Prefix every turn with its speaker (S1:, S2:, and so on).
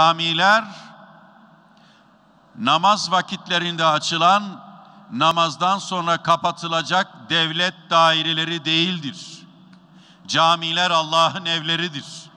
S1: Camiler namaz vakitlerinde açılan namazdan sonra kapatılacak devlet daireleri değildir. Camiler Allah'ın evleridir.